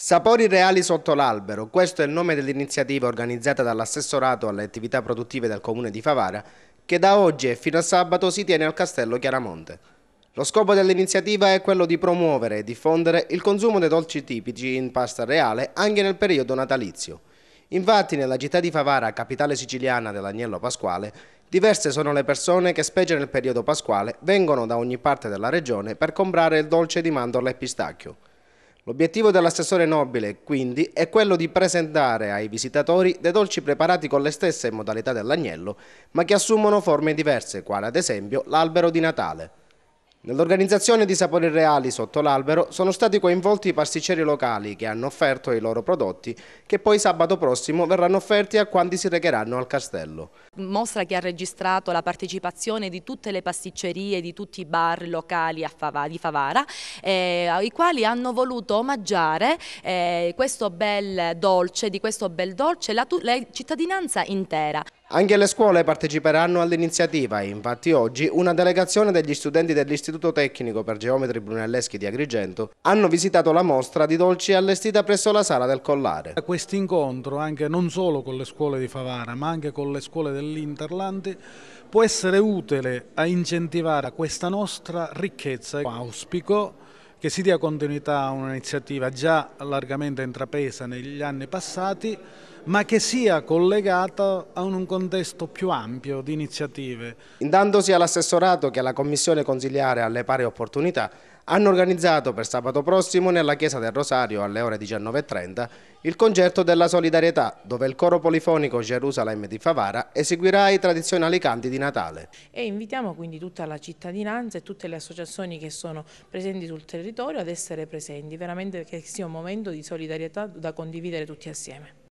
Sapori reali sotto l'albero, questo è il nome dell'iniziativa organizzata dall'assessorato alle attività produttive del comune di Favara, che da oggi e fino a sabato si tiene al castello Chiaramonte. Lo scopo dell'iniziativa è quello di promuovere e diffondere il consumo dei dolci tipici in pasta reale anche nel periodo natalizio. Infatti nella città di Favara, capitale siciliana dell'Agnello Pasquale, diverse sono le persone che, specie nel periodo pasquale, vengono da ogni parte della regione per comprare il dolce di mandorla e pistacchio. L'obiettivo dell'assessore Nobile, quindi, è quello di presentare ai visitatori dei dolci preparati con le stesse modalità dell'agnello, ma che assumono forme diverse, quale ad esempio l'albero di Natale. Nell'organizzazione di Sapori Reali sotto l'albero sono stati coinvolti i pasticceri locali che hanno offerto i loro prodotti che poi sabato prossimo verranno offerti a quanti si recheranno al castello. Mostra che ha registrato la partecipazione di tutte le pasticcerie, di tutti i bar locali Favara, di Favara, eh, i quali hanno voluto omaggiare eh, questo bel dolce, di questo bel dolce la, la cittadinanza intera. Anche le scuole parteciperanno all'iniziativa infatti oggi una delegazione degli studenti dell'Istituto Tecnico per Geometri Brunelleschi di Agrigento hanno visitato la mostra di dolci allestita presso la sala del Collare. Questo incontro, anche non solo con le scuole di Favara ma anche con le scuole dell'Interland, può essere utile a incentivare questa nostra ricchezza. Auspico che si dia continuità a un'iniziativa già largamente intrapresa negli anni passati ma che sia collegata a un contesto più ampio di iniziative. Intanto sia l'assessorato che la Commissione Consigliare alle Pari Opportunità hanno organizzato per sabato prossimo nella Chiesa del Rosario alle ore 19.30 il concerto della solidarietà dove il coro polifonico Gerusalemme di Favara eseguirà i tradizionali canti di Natale. E invitiamo quindi tutta la cittadinanza e tutte le associazioni che sono presenti sul territorio ad essere presenti, veramente che sia un momento di solidarietà da condividere tutti assieme.